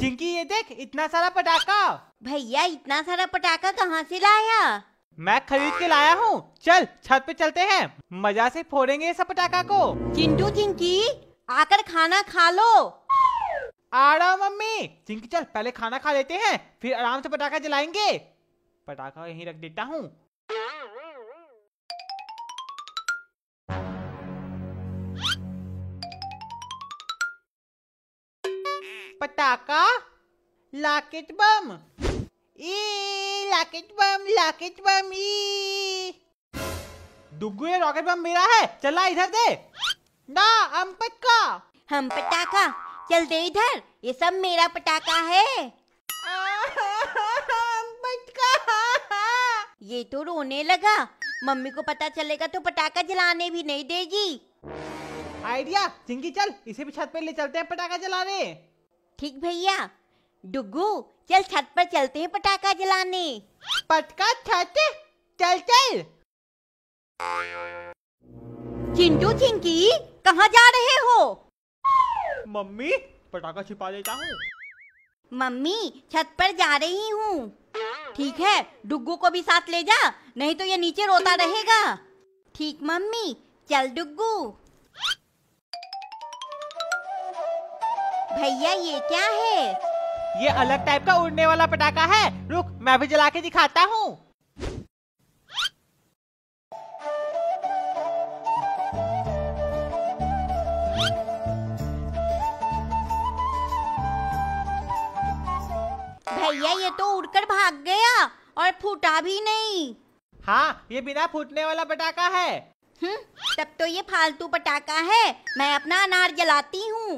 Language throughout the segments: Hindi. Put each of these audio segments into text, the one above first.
चिंकी ये देख इतना सारा पटाखा भैया इतना सारा पटाखा कहाँ से लाया मैं खरीद के लाया हूँ चल छत पे चलते हैं मजा से फोड़ेंगे सब पटाखा को चिंटू चिंकी आकर खाना खा लो आ रहा मम्मी चिंकी चल पहले खाना खा लेते हैं फिर आराम से पटाखा जलाएंगे पटाखा यहीं रख देता हूँ पटाखा लाकेट बम ई लाकेट बम लाकेट बम ई दुग्गू ये रॉकेट बम मेरा है चला इधर दे ना हम पटका हम पटाखा चल दे इधर ये सब मेरा पटाखा है ये तो रोने लगा मम्मी को पता चलेगा तो पटाखा जलाने भी नहीं देगी आइडिया चिंकी चल इसे भी छत पे ले चलते हैं पटाखा जलाने ठीक भैया डुगू चल छत पर चलते हैं पटाखा जलाने पटका छत चल चल चिंटू चिंकी कहाँ जा रहे हो मम्मी पटाखा छिपा देता हूँ मम्मी छत पर जा रही हूँ ठीक है डुगू को भी साथ ले जा नहीं तो ये नीचे रोता रहेगा ठीक मम्मी चल डुगू भैया ये क्या है ये अलग टाइप का उड़ने वाला पटाखा है रुक मैं भी जला के दिखाता हूँ भैया ये तो उड़कर भाग गया और फूटा भी नहीं हाँ ये बिना फूटने वाला पटाखा है हम्म, तब तो ये फालतू पटाखा है मैं अपना अनार जलाती हूँ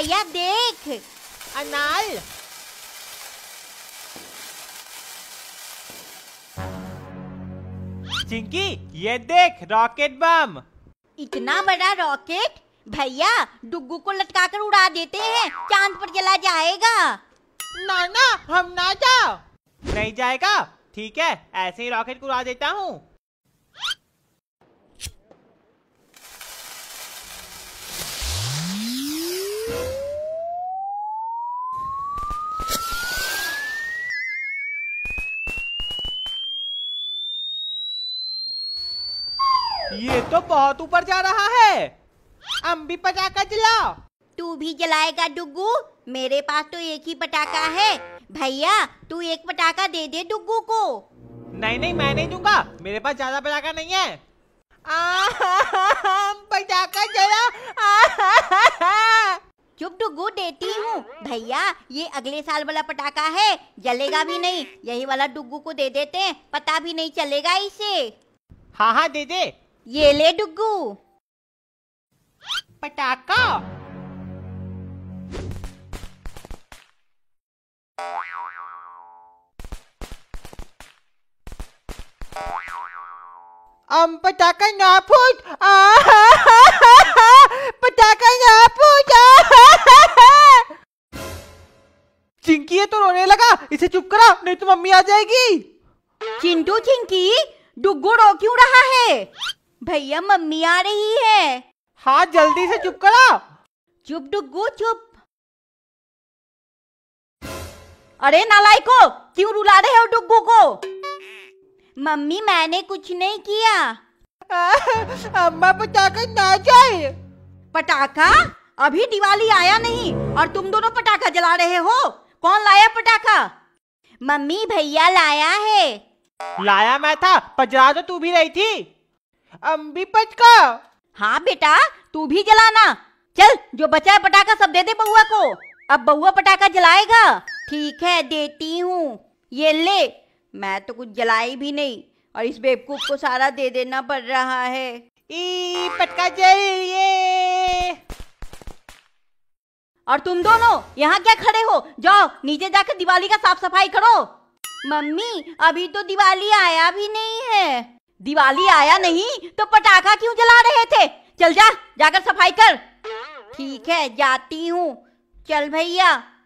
भैया देख अनाल चिंकी ये देख रॉकेट बम इतना बड़ा रॉकेट भैया डुगू को लटका कर उड़ा देते हैं चांद पर चला जाएगा ना ना हम ना जाओ नहीं जाएगा ठीक है ऐसे ही रॉकेट को उड़ा देता हूँ ये तो बहुत ऊपर जा रहा है हम भी पटाखा जलाओ तू भी जलाएगा डुगू मेरे पास तो एक ही पटाखा है भैया तू एक पटाखा दे दे डुगू को नहीं नहीं मैं नहीं दूंगा मेरे पास ज्यादा पटाखा नहीं है पटाखा जला चुप डुगू देती हूँ भैया ये अगले साल वाला पटाखा है जलेगा भी नहीं यही वाला डुगू को दे देते पता भी नहीं चलेगा इसे हाँ हाँ दे दे ये ले डुगू पटाखा अम पटाखा ना फूट पटाका ना फूट चिंकी है तो रोने लगा इसे चुप करा नहीं तो मम्मी आ जाएगी चिंटू चिंकी डुगू रो क्यों रहा है भैया मम्मी आ रही है हाँ जल्दी से चुप करो चुप डुगू चुप अरे नालायको क्यों रुला रहे हो डुगू को मम्मी मैंने कुछ नहीं किया अम्मा पटाखा ना जाए पटाखा अभी दिवाली आया नहीं और तुम दोनों पटाखा जला रहे हो कौन लाया पटाखा मम्मी भैया लाया है लाया मैं था पर जला तो तू भी रही थी अम्बीपच का हाँ बेटा तू भी जलाना चल जो बचा है पटाखा सब दे दे बउआ को अब बउआ पटाखा जलाएगा ठीक है देती हूँ ये ले मैं तो कुछ जलाई भी नहीं और इस बेवकूफ को सारा दे देना पड़ रहा है ई पटका जल ये और तुम दोनों यहाँ क्या खड़े हो जाओ नीचे जाकर दिवाली का साफ सफाई करो मम्मी अभी तो दिवाली आया भी नहीं है दिवाली आया नहीं तो पटाखा क्यों जला रहे थे चल जा जाकर सफाई कर ठीक है जाती हूँ चल भैया